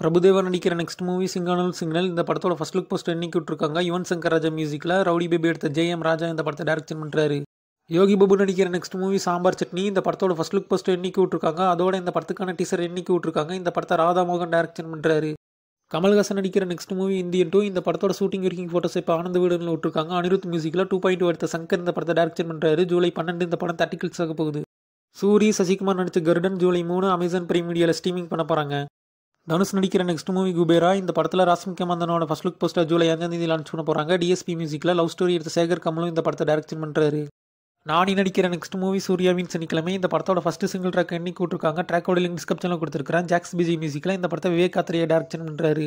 பிரபுதேவா நடிக்கிற next movie சிங்கானல் signal இந்த படத்தோட ஃபர்ஸ்ட் லுக் போஸ்ட் எண்ணிக்கி விட்டுருக்காங்க யுவன் சங்கர் ராஜா மியூசிக்கில் ரவுடி பேபி எடுத்த ஜே எம் ராஜா இந்த படத்தை டேரக்ஷன் பண்ணுறாரு யோகி பாபு நடிக்கிற நெக்ஸ்ட் மூவி சாம்பார் சட்னி இந்த படத்தோட ஃபர்ஸ்ட் லுக் போஸ்ட் எண்ணிக்கி விட்டுருக்காங்க அதோட இந்த படத்துக்கான டீசர் எண்ணிக்கி விட்டுருக்காங்க இந்த படத்தை ராதா மோகன் டேரக்ஷன் பண்ணுறாரு கமல்ஹாசன் நடிக்கிற நெக்ஸ்ட் மூவி இந்தியன் டூ இந்த படத்தோட ஷூட்டிங் ஒர்க்கிங் ஃபோட்டோஸ் இப்போ ஆனந்த வீடுன்னு விட்டுருக்காங்க அனிருத் மியூசிக்கில் டூ பாயிண்ட் எடுத்த சங்கர் இந்த படத்தை டேரக்ஷன் பண்ணுறாரு ஜூலை பன்னெண்டு இந்த படம் தட்டிக்கல்ஸ் ஆக போகுது சூரி சசிகுமார் நடித்த கர்டன் ஜூலை மூணு அமேசான் பிரைம் மீடியாவில் ஸ்ட்ரீமிங் பண்ண போகிறாங்க தனுஷ் நடிக்கிற நெக்ஸ்ட் மூவி குபேரா இந்த படத்தில் ராஷ்மிகா மந்தனோட ஃபஸ்ட் லுக் போஸ்டர் ஜூலை அஞ்சாம் தேதி லான்ச் பண்ண போகிறாங்க டிஎஸ்பி மியூசிக்கில் லவ் ஸ்டோரி எடுத்த சேகர் கமலும் இந்த படத்தை டைரக்ஷன் பண்ணுறாரு நானி நடிக்கிற நெக்ஸ்ட் மூவி சூரியாவின் சனிக்கிழமை இந்த படத்தோட ஃபஸ்ட்டு சிங்கிள் ட்ராக் எண்ணி கூட்டிருக்காங்க ட்ராக்கோட லிங்க் டிஸ்கிரிப்ஷனில் கொடுத்துருக்கேன் ஜாக்ஸ் பிஜி மியூசிக்கில் இந்த படத்தை விவேக் ஆத்திரியை டைரக்ஷன் பண்ணுறாரு